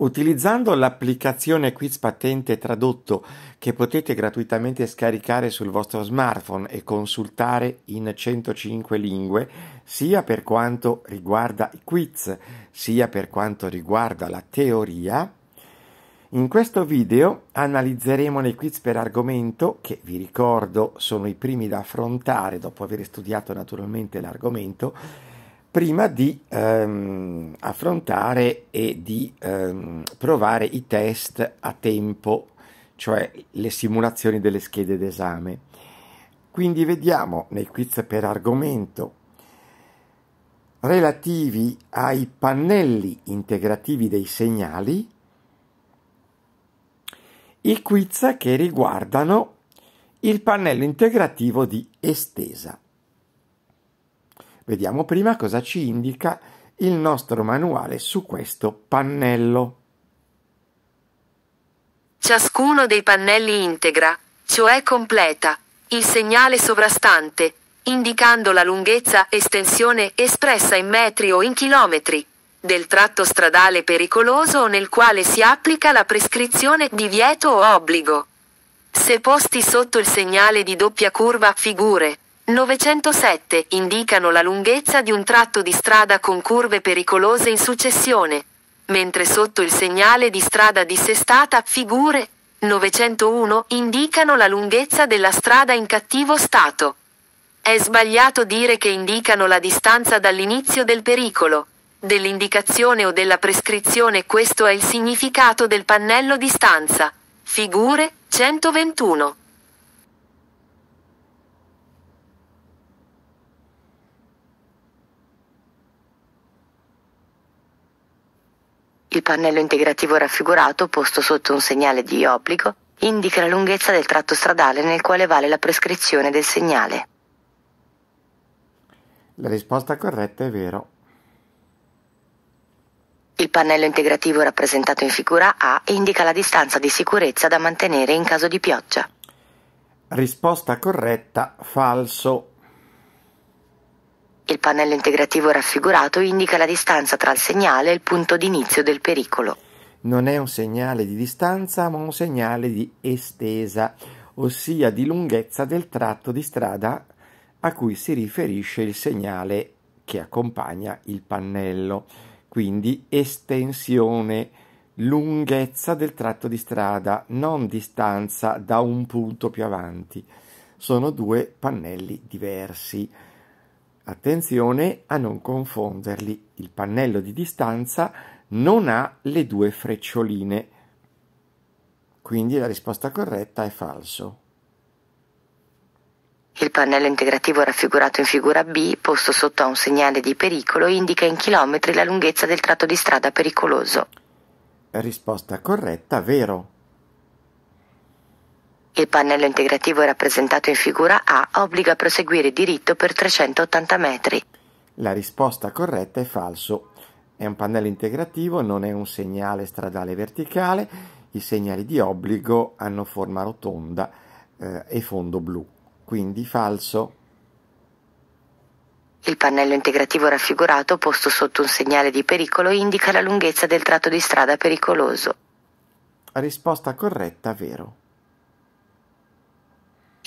Utilizzando l'applicazione Quiz Patente Tradotto che potete gratuitamente scaricare sul vostro smartphone e consultare in 105 lingue, sia per quanto riguarda i quiz, sia per quanto riguarda la teoria, in questo video analizzeremo le quiz per argomento che vi ricordo sono i primi da affrontare dopo aver studiato naturalmente l'argomento prima di ehm, affrontare e di ehm, provare i test a tempo, cioè le simulazioni delle schede d'esame. Quindi vediamo nei quiz per argomento relativi ai pannelli integrativi dei segnali i quiz che riguardano il pannello integrativo di estesa. Vediamo prima cosa ci indica il nostro manuale su questo pannello. Ciascuno dei pannelli integra, cioè completa, il segnale sovrastante, indicando la lunghezza, estensione, espressa in metri o in chilometri, del tratto stradale pericoloso o nel quale si applica la prescrizione divieto o obbligo. Se posti sotto il segnale di doppia curva, figure 907 indicano la lunghezza di un tratto di strada con curve pericolose in successione, mentre sotto il segnale di strada dissestata figure 901 indicano la lunghezza della strada in cattivo stato. È sbagliato dire che indicano la distanza dall'inizio del pericolo, dell'indicazione o della prescrizione questo è il significato del pannello distanza. Figure 121. Il pannello integrativo raffigurato, posto sotto un segnale di obbligo, indica la lunghezza del tratto stradale nel quale vale la prescrizione del segnale. La risposta corretta è vero. Il pannello integrativo rappresentato in figura A indica la distanza di sicurezza da mantenere in caso di pioggia. Risposta corretta, falso. Il pannello integrativo raffigurato indica la distanza tra il segnale e il punto d'inizio del pericolo. Non è un segnale di distanza, ma un segnale di estesa, ossia di lunghezza del tratto di strada a cui si riferisce il segnale che accompagna il pannello. Quindi estensione, lunghezza del tratto di strada, non distanza da un punto più avanti. Sono due pannelli diversi. Attenzione a non confonderli, il pannello di distanza non ha le due freccioline, quindi la risposta corretta è falso. Il pannello integrativo raffigurato in figura B, posto sotto a un segnale di pericolo, indica in chilometri la lunghezza del tratto di strada pericoloso. Risposta corretta, vero. Il pannello integrativo rappresentato in figura A obbliga a proseguire diritto per 380 metri. La risposta corretta è falso. È un pannello integrativo, non è un segnale stradale verticale. I segnali di obbligo hanno forma rotonda eh, e fondo blu, quindi falso. Il pannello integrativo raffigurato posto sotto un segnale di pericolo indica la lunghezza del tratto di strada pericoloso. Risposta corretta, vero.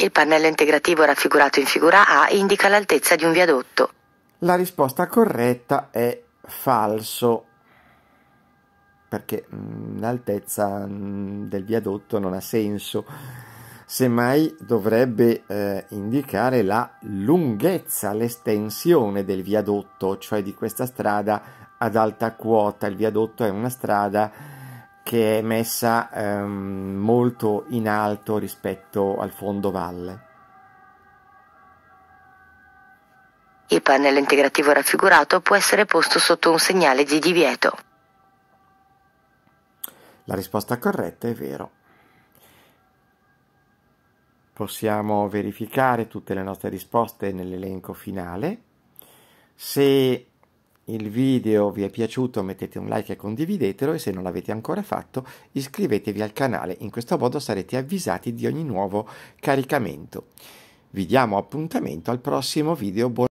Il pannello integrativo raffigurato in figura A indica l'altezza di un viadotto. La risposta corretta è falso, perché mm, l'altezza mm, del viadotto non ha senso. Semmai dovrebbe eh, indicare la lunghezza, l'estensione del viadotto, cioè di questa strada ad alta quota. Il viadotto è una strada che è messa ehm, molto in alto rispetto al fondo valle. Il pannello integrativo raffigurato può essere posto sotto un segnale di divieto. La risposta corretta è vero. Possiamo verificare tutte le nostre risposte nell'elenco finale. Se il video vi è piaciuto mettete un like e condividetelo e se non l'avete ancora fatto iscrivetevi al canale, in questo modo sarete avvisati di ogni nuovo caricamento. Vi diamo appuntamento al prossimo video.